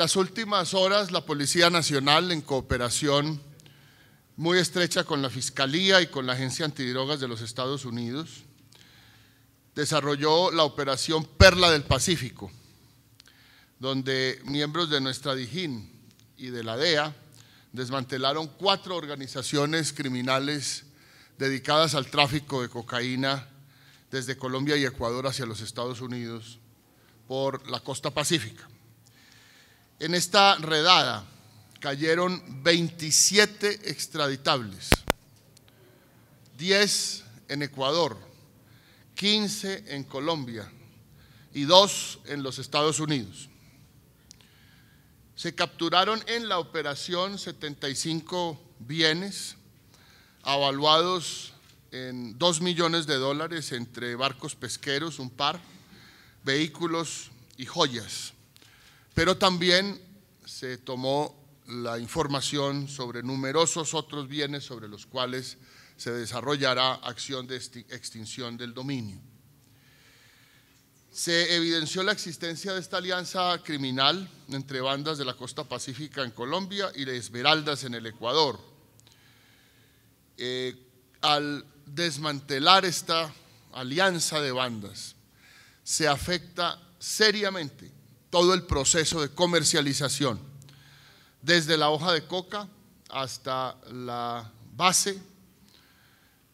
Las últimas horas, la Policía Nacional, en cooperación muy estrecha con la Fiscalía y con la Agencia Antidrogas de los Estados Unidos, desarrolló la operación Perla del Pacífico, donde miembros de nuestra DIJÍN y de la DEA desmantelaron cuatro organizaciones criminales dedicadas al tráfico de cocaína desde Colombia y Ecuador hacia los Estados Unidos por la costa pacífica. En esta redada cayeron 27 extraditables, 10 en Ecuador, 15 en Colombia y 2 en los Estados Unidos. Se capturaron en la operación 75 bienes avaluados en 2 millones de dólares entre barcos pesqueros, un par, vehículos y joyas. Pero también se tomó la información sobre numerosos otros bienes sobre los cuales se desarrollará acción de extinción del dominio. Se evidenció la existencia de esta alianza criminal entre bandas de la costa pacífica en Colombia y de Esmeraldas en el Ecuador. Eh, al desmantelar esta alianza de bandas, se afecta seriamente todo el proceso de comercialización, desde la hoja de coca hasta la base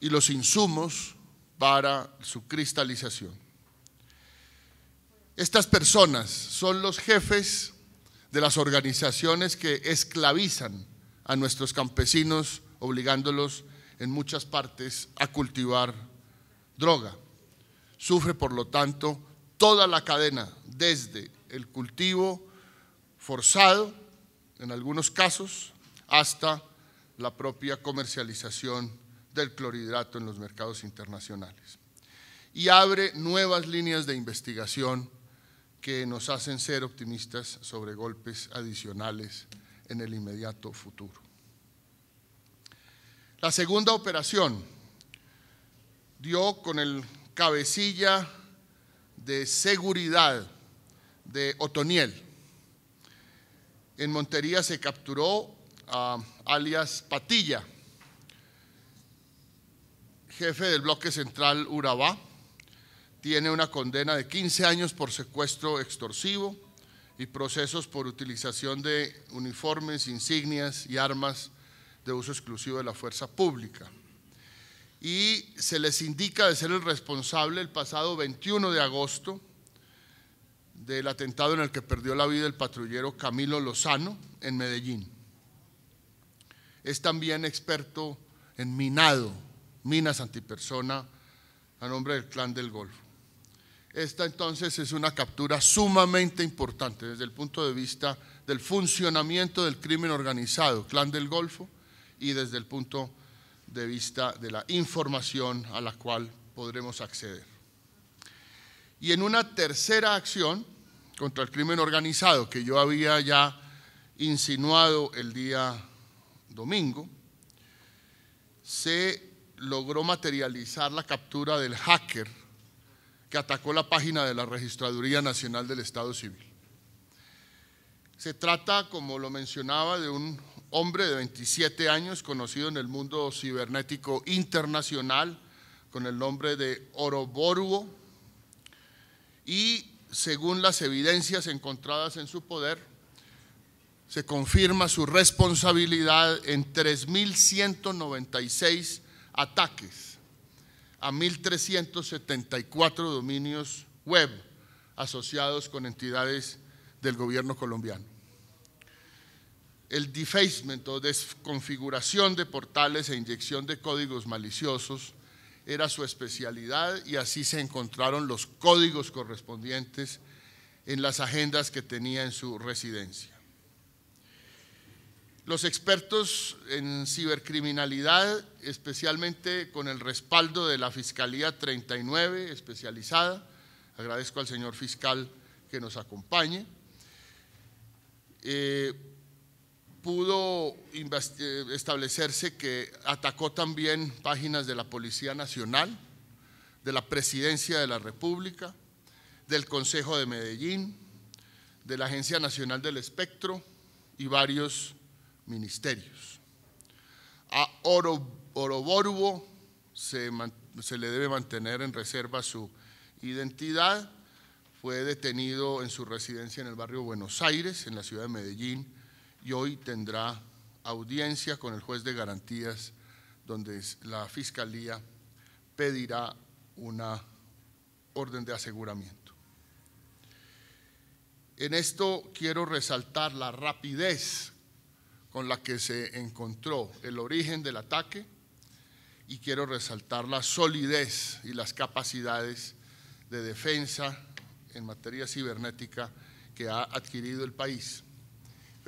y los insumos para su cristalización. Estas personas son los jefes de las organizaciones que esclavizan a nuestros campesinos, obligándolos en muchas partes a cultivar droga. Sufre, por lo tanto, toda la cadena, desde el cultivo forzado, en algunos casos, hasta la propia comercialización del clorhidrato en los mercados internacionales. Y abre nuevas líneas de investigación que nos hacen ser optimistas sobre golpes adicionales en el inmediato futuro. La segunda operación dio con el cabecilla de seguridad de Otoniel. En Montería se capturó a ah, alias Patilla, jefe del bloque central Urabá. Tiene una condena de 15 años por secuestro extorsivo y procesos por utilización de uniformes, insignias y armas de uso exclusivo de la fuerza pública. Y se les indica de ser el responsable el pasado 21 de agosto del atentado en el que perdió la vida el patrullero Camilo Lozano en Medellín. Es también experto en minado, minas antipersona, a nombre del Clan del Golfo. Esta entonces es una captura sumamente importante desde el punto de vista del funcionamiento del crimen organizado, Clan del Golfo, y desde el punto de vista de la información a la cual podremos acceder. Y en una tercera acción, contra el crimen organizado que yo había ya insinuado el día domingo, se logró materializar la captura del hacker que atacó la página de la Registraduría Nacional del Estado Civil. Se trata, como lo mencionaba, de un hombre de 27 años conocido en el mundo cibernético internacional con el nombre de Oroboruo y según las evidencias encontradas en su poder, se confirma su responsabilidad en 3.196 ataques a 1.374 dominios web asociados con entidades del gobierno colombiano. El defacement o desconfiguración de portales e inyección de códigos maliciosos era su especialidad y así se encontraron los códigos correspondientes en las agendas que tenía en su residencia. Los expertos en cibercriminalidad, especialmente con el respaldo de la Fiscalía 39 especializada, agradezco al señor fiscal que nos acompañe, eh, pudo establecerse que atacó también páginas de la Policía Nacional, de la Presidencia de la República, del Consejo de Medellín, de la Agencia Nacional del Espectro y varios ministerios. A Oroborubo se, se le debe mantener en reserva su identidad. Fue detenido en su residencia en el barrio Buenos Aires, en la ciudad de Medellín, y hoy tendrá audiencia con el juez de garantías donde la fiscalía pedirá una orden de aseguramiento. En esto quiero resaltar la rapidez con la que se encontró el origen del ataque y quiero resaltar la solidez y las capacidades de defensa en materia cibernética que ha adquirido el país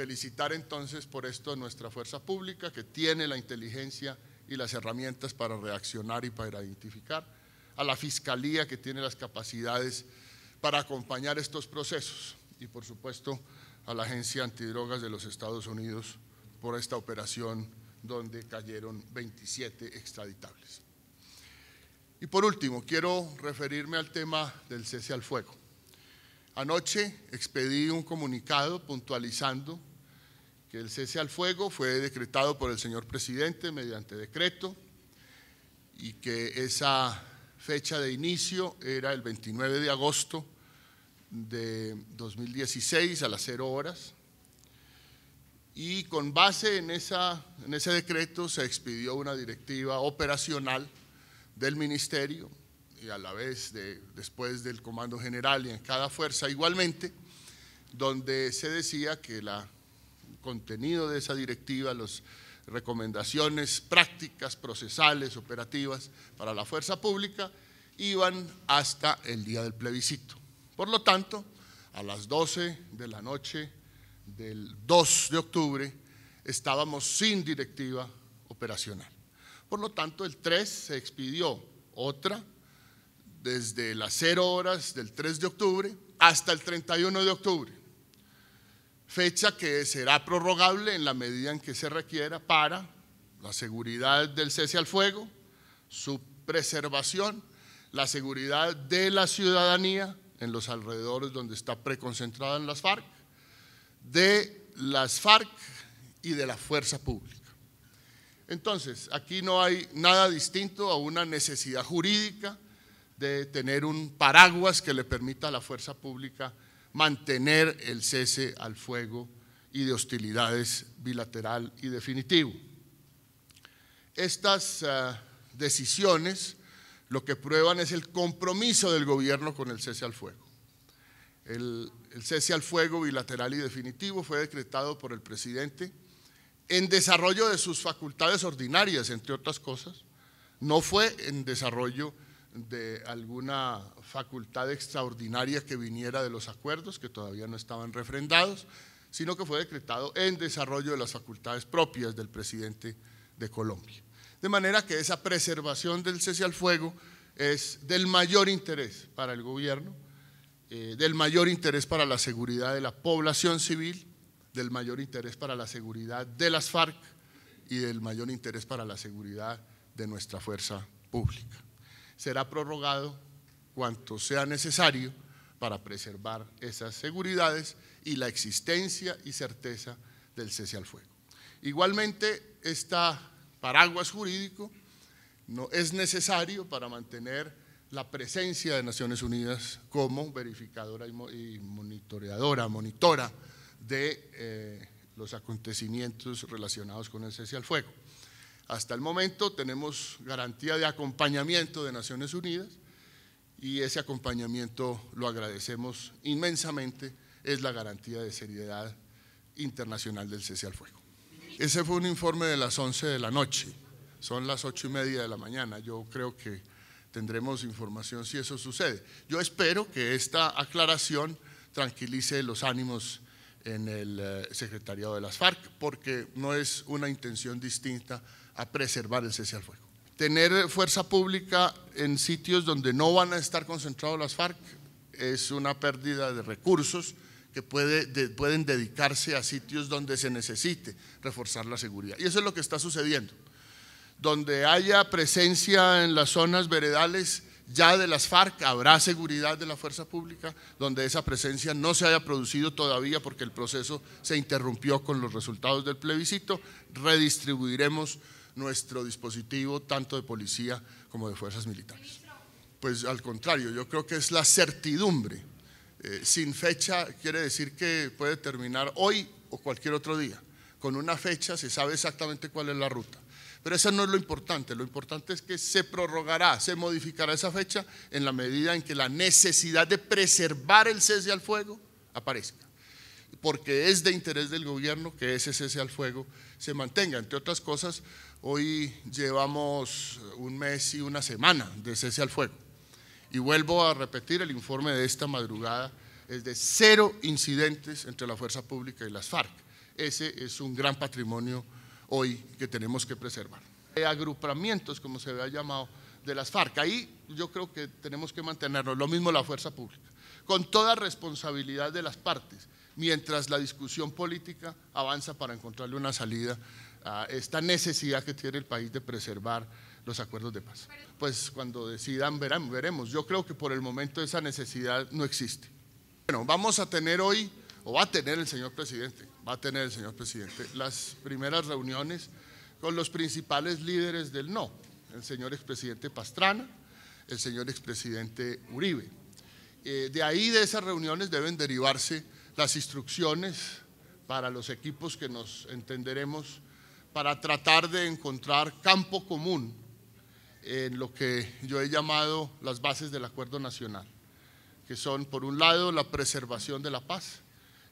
felicitar entonces por esto a nuestra fuerza pública que tiene la inteligencia y las herramientas para reaccionar y para identificar, a la fiscalía que tiene las capacidades para acompañar estos procesos y por supuesto a la Agencia Antidrogas de los Estados Unidos por esta operación donde cayeron 27 extraditables. Y por último, quiero referirme al tema del cese al fuego. Anoche expedí un comunicado puntualizando que el cese al fuego fue decretado por el señor presidente mediante decreto y que esa fecha de inicio era el 29 de agosto de 2016 a las 0 horas. Y con base en, esa, en ese decreto se expidió una directiva operacional del ministerio y a la vez de, después del comando general y en cada fuerza igualmente, donde se decía que la contenido de esa directiva, las recomendaciones prácticas, procesales, operativas para la fuerza pública, iban hasta el día del plebiscito. Por lo tanto, a las 12 de la noche del 2 de octubre estábamos sin directiva operacional. Por lo tanto, el 3 se expidió otra desde las 0 horas del 3 de octubre hasta el 31 de octubre fecha que será prorrogable en la medida en que se requiera para la seguridad del cese al fuego, su preservación, la seguridad de la ciudadanía en los alrededores donde está preconcentrada en las FARC, de las FARC y de la fuerza pública. Entonces, aquí no hay nada distinto a una necesidad jurídica de tener un paraguas que le permita a la fuerza pública mantener el cese al fuego y de hostilidades bilateral y definitivo. Estas ah, decisiones lo que prueban es el compromiso del gobierno con el cese al fuego. El, el, cese al fuego bilateral y definitivo fue decretado por el presidente en desarrollo de sus facultades ordinarias, entre otras cosas, no fue en desarrollo de alguna facultad extraordinaria que viniera de los acuerdos, que todavía no estaban refrendados, sino que fue decretado en desarrollo de las facultades propias del presidente de Colombia. De manera que esa preservación del cese al fuego es del mayor interés para el gobierno, eh, del mayor interés para la seguridad de la población civil, del mayor interés para la seguridad de las FARC y del mayor interés para la seguridad de nuestra fuerza pública será prorrogado cuanto sea necesario para preservar esas seguridades y la existencia y certeza del cese al fuego. Igualmente, este paraguas jurídico no es necesario para mantener la presencia de Naciones Unidas como verificadora y monitoreadora, monitora de eh, los acontecimientos relacionados con el cese al fuego. Hasta el momento tenemos garantía de acompañamiento de Naciones Unidas y ese acompañamiento lo agradecemos inmensamente, es la garantía de seriedad internacional del cese al fuego. Ese fue un informe de las 11 de la noche, son las 8 y media de la mañana, yo creo que tendremos información si eso sucede. Yo espero que esta aclaración tranquilice los ánimos en el eh, secretariado de las FARC, porque no es una intención distinta a preservar el cese al fuego. Tener fuerza pública en sitios donde no van a estar concentrados las FARC es una pérdida de recursos que pueden dedicarse a sitios donde se necesite reforzar la seguridad. Y eso es lo que está sucediendo. Donde haya presencia en las zonas veredales ya de las FARC, habrá seguridad de la fuerza pública, donde esa presencia no se haya producido todavía porque el proceso se interrumpió con los resultados del plebiscito, redistribuiremos nuestro dispositivo tanto de policía como de fuerzas militares. Pues al contrario, yo creo que es la certidumbre. Eh, sin fecha quiere decir que puede terminar hoy o cualquier otro día. Con una fecha se sabe exactamente cuál es la ruta. Pero eso no es lo importante, lo importante es que se prorrogará, se modificará esa fecha en la medida en que la necesidad de preservar el cese al fuego aparezca. Porque es de interés del gobierno que ese cese al fuego se mantenga, entre otras cosas, Hoy llevamos un mes y una semana de cese al fuego. Y vuelvo a repetir el informe de esta madrugada, es de cero incidentes entre la fuerza pública y las FARC. Ese es un gran patrimonio hoy que tenemos que preservar. Hay agrupamientos, como se ha llamado, de las FARC. Ahí yo creo que tenemos que mantenernos, lo mismo la fuerza pública, con toda responsabilidad de las partes, mientras la discusión política avanza para encontrarle una salida a esta necesidad que tiene el país de preservar los acuerdos de paz. Pues cuando decidan, veremos. Yo creo que por el momento esa necesidad no existe. Bueno, vamos a tener hoy, o va a tener el señor presidente, va a tener el señor presidente, las primeras reuniones con los principales líderes del no, el señor expresidente Pastrana, el señor expresidente Uribe. Eh, de ahí, de esas reuniones, deben derivarse las instrucciones para los equipos que nos entenderemos para tratar de encontrar campo común en lo que yo he llamado las bases del acuerdo nacional, que son por un lado la preservación de la paz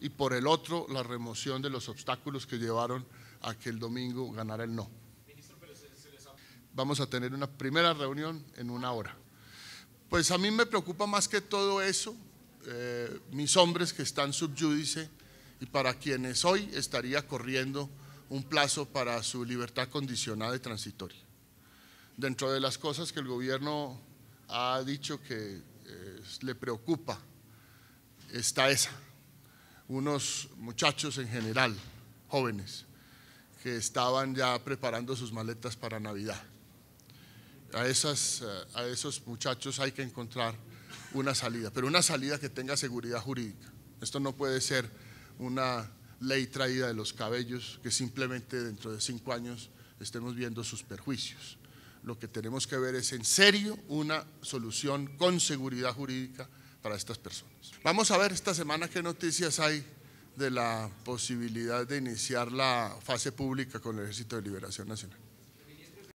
y por el otro la remoción de los obstáculos que llevaron a que el domingo ganara el no. Vamos a tener una primera reunión en una hora. Pues a mí me preocupa más que todo eso, eh, mis hombres que están subyúdice y para quienes hoy estaría corriendo un plazo para su libertad condicionada y transitoria. Dentro de las cosas que el gobierno ha dicho que eh, le preocupa está esa, unos muchachos en general, jóvenes, que estaban ya preparando sus maletas para Navidad. A, esas, a esos muchachos hay que encontrar una salida, pero una salida que tenga seguridad jurídica. Esto no puede ser una ley traída de los cabellos, que simplemente dentro de cinco años estemos viendo sus perjuicios. Lo que tenemos que ver es en serio una solución con seguridad jurídica para estas personas. Vamos a ver esta semana qué noticias hay de la posibilidad de iniciar la fase pública con el Ejército de Liberación Nacional.